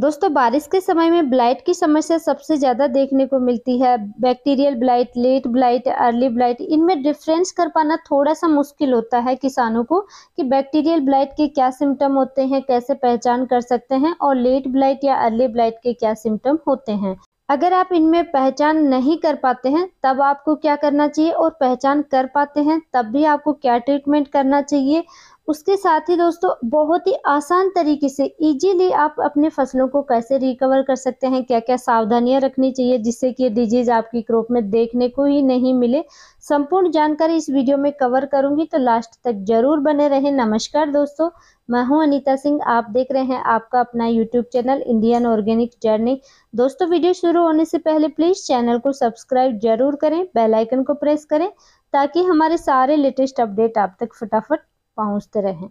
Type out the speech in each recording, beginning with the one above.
दोस्तों बारिश के समय में ब्लाइट की समस्या सबसे ज़्यादा देखने को मिलती है bacterial blight late blight early blight इनमें डिफरेंस कर पाना थोड़ा सा मुश्किल होता है किसानों को कि बैक्टीरियल ब्लाइट के क्या सिम्टम होते हैं कैसे पहचान कर सकते हैं और लेट ब्लाइट या अर्ली ब्लाइट के क्या सिम्टम होते हैं अगर आप इनमें पहचान नहीं कर पाते हैं तब आपको क्या करना चाहिए और पहचान कर पाते हैं तब भी आपको क्या ट्रीटमेंट करना चाहिए उसके साथ ही दोस्तों बहुत ही आसान तरीके से इजीली आप अपने फसलों को कैसे रिकवर कर सकते हैं क्या क्या सावधानियां रखनी चाहिए जिससे कि डिजीज आपकी क्रॉप में देखने को ही नहीं मिले संपूर्ण जानकारी इस वीडियो में कवर करूंगी तो लास्ट तक जरूर बने रहें नमस्कार दोस्तों मैं हूं अनीता सिंह आप देख रहे हैं आपका अपना YouTube channel Indian organic journey दोस्तों वीडियो शुरू होने से पहले प्लीज़ चैनल को सब्सक्राइब जरूर करें बेलाइकन को प्रेस करें ताकि हमारे सारे लेटेस्ट अपडेट आप तक फटाफट पहुंचते रहें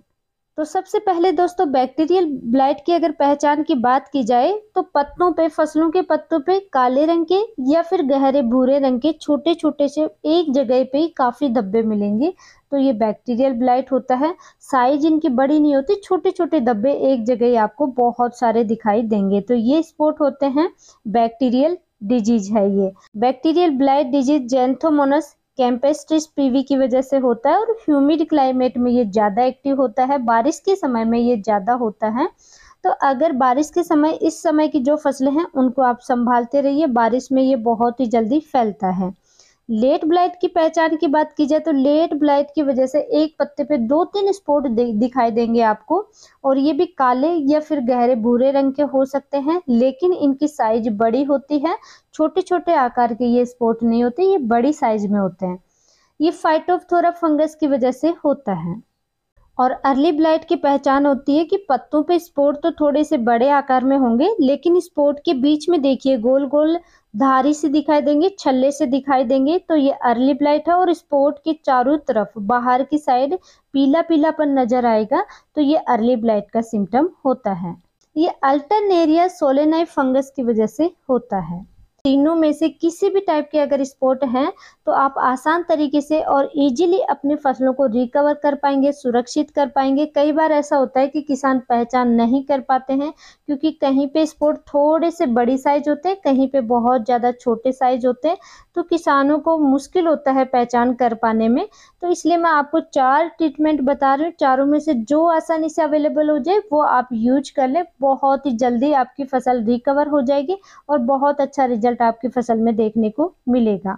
तो सबसे पहले दोस्तों बैक्टीरियल ब्लाइट की अगर पहचान की बात की जाए तो पत्तों पे फसलों के पत्तों पे काले रंग के या फिर गहरे भूरे रंग के छोटे छोटे से एक जगह पे ही काफ़ी धब्बे मिलेंगे तो ये बैक्टीरियल ब्लाइट होता है साइज इनकी बड़ी नहीं होती छोटे छोटे धब्बे एक जगह ही आपको बहुत सारे दिखाई देंगे तो ये स्पोर्ट होते हैं बैक्टीरियल डिजीज है ये bacterial blight disease xanthomonas campestris P V वजह से होता है और ह्यूमिड क्लाइमेट में ये ज़्यादा एक्टिव होता है बारिश के समय में ये ज़्यादा होता है तो अगर बारिश के समय इस समय की जो फसलें हैं उनको आप संभालते रहिए बारिश में ये बहुत ही जल्दी फैलता है लेट ब्लाइट की पहचान की बात की जाए तो लेट ब्लाइट की वजह से एक पत्ते पे दो तीन स्पॉट दिखाई देंगे आपको और ये भी काले या फिर गहरे भूरे रंग के हो सकते हैं लेकिन इनकी साइज बड़ी होती है छोटे छोटे आकार के ये स्पॉट नहीं होते ये बड़ी साइज में होते हैं ये फाइटोफथोरा फंगस की वजह से होता है और अर्ली ब्लाइट की पहचान होती है कि पत्तों पे स्पोर्ट तो थोड़े से बड़े आकार में होंगे लेकिन स्पोर्ट के बीच में देखिए गोल गोल धारी से दिखाई देंगे छल्ले से दिखाई देंगे तो ये अर्ली ब्लाइट है और स्पोर्ट के चारों तरफ बाहर की साइड पीला पीलापन नजर आएगा तो ये अर्ली ब्लाइट का सिम्टम होता है ये अल्टरनेरिया सोलेनाइ फंगस की वजह से होता है तीनों में से किसी भी टाइप के अगर स्पोर्ट हैं तो आप आसान तरीके से और इजीली अपने फसलों को रिकवर कर पाएंगे सुरक्षित कर पाएंगे कई बार ऐसा होता है कि किसान पहचान नहीं कर पाते हैं क्योंकि कहीं पे स्पोर्ट थोड़े से बड़ी साइज होते हैं कहीं पे बहुत ज़्यादा छोटे साइज होते हैं तो किसानों को मुश्किल होता है पहचान कर पाने में तो इसलिए मैं आपको चार ट्रीटमेंट बता रही हूँ चारों में से जो आसानी से अवेलेबल हो जाए वो आप यूज कर लें बहुत ही जल्दी आपकी फसल रिकवर हो जाएगी और बहुत अच्छा रिजल्ट रिजल्ट आपकी फसल में देखने को मिलेगा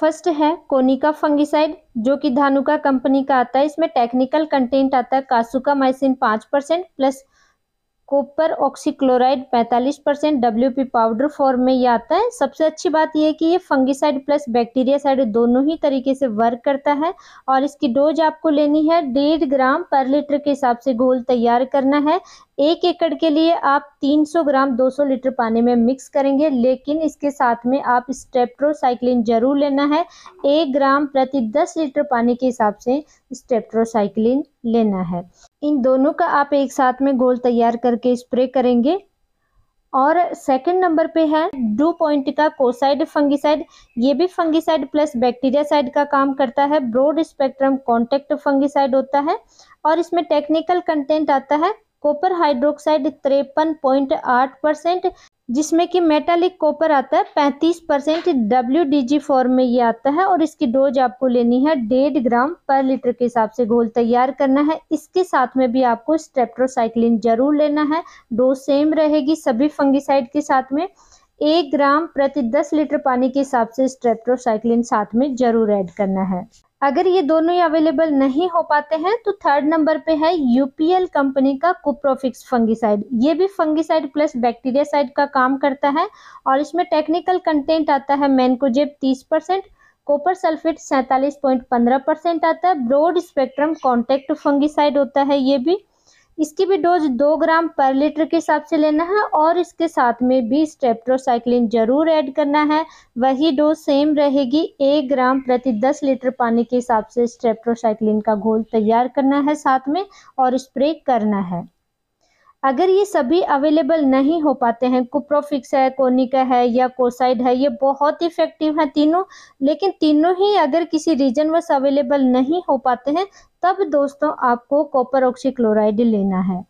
फर्स्ट है कोनिका फंगिसाइड जो कि धानुका कंपनी का आता है इसमें टेक्निकल कंटेंट आता है कासुका माइसिन पाँच percent plus copper oxychloride 45 percent W powder form में ये आता है सबसे अच्छी बात यह है कि ये फंगिसाइड प्लस बैक्टीरिया साइड दोनों ही तरीके से वर्क करता है और इसकी डोज आपको लेनी है डेढ़ ग्राम पर लीटर के हिसाब से घोल तैयार करना है एक एकड़ के लिए आप 300 ग्राम 200 लीटर पानी में मिक्स करेंगे लेकिन इसके साथ में आप स्टेप्ट्रोसाइक्लिन जरूर लेना है एक ग्राम प्रति दस लीटर पानी के हिसाब से स्टेप्ट्रोसाइक्लिन लेना है इन दोनों का आप एक साथ में घोल तैयार करके स्प्रे करेंगे और सेकंड नंबर पे है डू पॉइंट का कोसाइड फंगिसाइड ये भी फंगिसाइड प्लस बैक्टीरिया साइड का काम करता है ब्रॉड स्पेक्ट्रम कॉन्टेक्ट फंगिसाइड होता है और इसमें टेक्निकल कंटेंट आता है कॉपर हाइड्रोक्साइड तिरपन पॉइंट आठ परसेंट जिसमें कि मेटालिक कॉपर आता है पैंतीस परसेंट डब्ल्यू फॉर्म में ये आता है और इसकी डोज आपको लेनी है डेढ़ ग्राम पर लीटर के हिसाब से घोल तैयार करना है इसके साथ में भी आपको स्ट्रेप्टोसाइक्लिन जरूर लेना है डोज सेम रहेगी सभी फंगिसाइड के साथ में एक ग्राम प्रति दस लीटर पानी के हिसाब से स्ट्रेप्टोसाइक्लिन साथ में जरूर ऐड करना है अगर ये दोनों ही अवेलेबल नहीं हो पाते हैं तो थर्ड नंबर पे है यूपीएल कंपनी का कुप्रोफिक्स फंगिसाइड ये भी फंगिसाइड प्लस बैक्टीरिया साइड का काम करता है और इसमें टेक्निकल कंटेंट आता है मैनकोजेब तीस परसेंट कोपर सल्फेट सैंतालीस पॉइंट पंद्रह परसेंट आता है ब्रॉड स्पेक्ट्रम कॉन्टेक्ट फंगिसाइड होता है ये भी इसकी भी डोज दो ग्राम पर लीटर के हिसाब से लेना है और इसके साथ में भी स्ट्रेप्टोसाइक्लिन जरूर ऐड करना है वही डोज सेम रहेगी एक ग्राम प्रति दस लीटर पानी के हिसाब से स्ट्रेप्टोसाइक्लिन का घोल तैयार करना है साथ में और स्प्रे करना है अगर ये सभी अवेलेबल नहीं हो पाते हैं कुप्रोफिक्स है कोनिका है या कोसाइड है ये बहुत इफेक्टिव है तीनों लेकिन तीनों ही अगर किसी रीजन वस अवेलेबल नहीं हो पाते हैं तब दोस्तों आपको कॉपर ऑक्सीक्लोराइड लेना है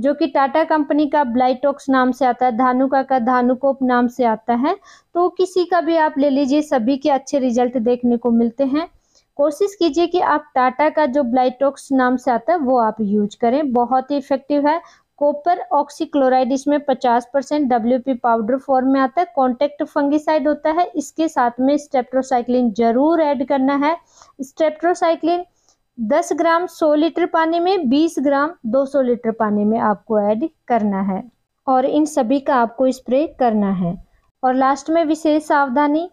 जो कि टाटा कंपनी का ब्लाइटॉक्स नाम से आता है धानुका का धानुकोप नाम से आता है तो किसी का भी आप ले लीजिए सभी के अच्छे रिजल्ट देखने को मिलते हैं कोशिश कीजिए कि आप टाटा का जो ब्लाइटॉक्स नाम से आता है वो आप यूज करें बहुत ही इफेक्टिव है कॉपर ऑक्सीक्लोराइड इसमें 50 परसेंट डब्ल्यू पाउडर फॉर्म में आता है कॉन्टेक्ट फंगिसाइड होता है इसके साथ में स्टेप्ट्रोसाइक्लिन जरूर ऐड करना है स्टेप्ट्रोसाइक्लिन दस ग्राम सौ लीटर पानी में बीस ग्राम दो सौ लीटर पानी में आपको ऐड करना है और इन सभी का आपको स्प्रे करना है और लास्ट में विशेष सावधानी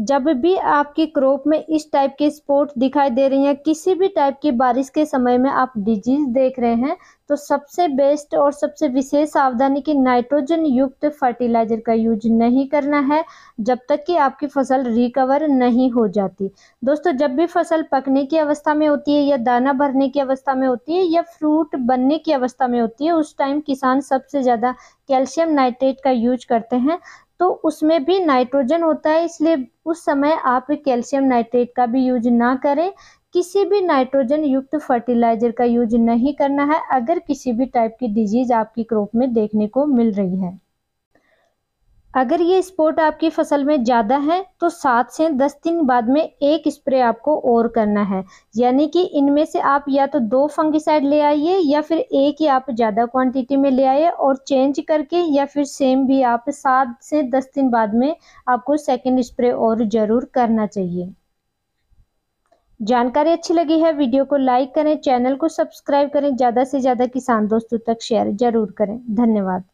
जब भी आपकी क्रॉप में इस टाइप के स्पॉट दिखाई दे रही हैं किसी भी टाइप की बारिश के समय में आप डिजीज देख रहे हैं तो सबसे बेस्ट और सबसे विशेष सावधानी कि नाइट्रोजन युक्त फर्टिलाइजर का यूज नहीं करना है जब तक कि आपकी फसल रिकवर नहीं हो जाती दोस्तों जब भी फसल पकने की अवस्था में होती है या दाना भरने की अवस्था में होती है या फ्रूट बनने की अवस्था में होती है उस टाइम किसान सबसे ज़्यादा कैल्शियम नाइट्रेट का यूज करते हैं तो उसमें भी नाइट्रोजन होता है इसलिए उस समय आप कैल्शियम नाइट्रेट का भी यूज ना करें किसी भी नाइट्रोजन युक्त फर्टिलाइजर का यूज नहीं करना है अगर किसी भी टाइप की डिजीज आपकी क्रॉप में देखने को मिल रही है अगर ये स्पॉट आपकी फसल में ज़्यादा है तो सात से दस दिन बाद में एक स्प्रे आपको और करना है यानी कि इनमें से आप या तो दो फंगिसाइड ले आइए या फिर एक ही आप ज़्यादा क्वांटिटी में ले आइए और चेंज करके या फिर सेम भी आप सात से दस दिन बाद में आपको सेकेंड स्प्रे और ज़रूर करना चाहिए जानकारी अच्छी लगी है वीडियो को लाइक करें चैनल को सब्सक्राइब करें ज़्यादा से ज़्यादा किसान दोस्तों तक शेयर ज़रूर करें धन्यवाद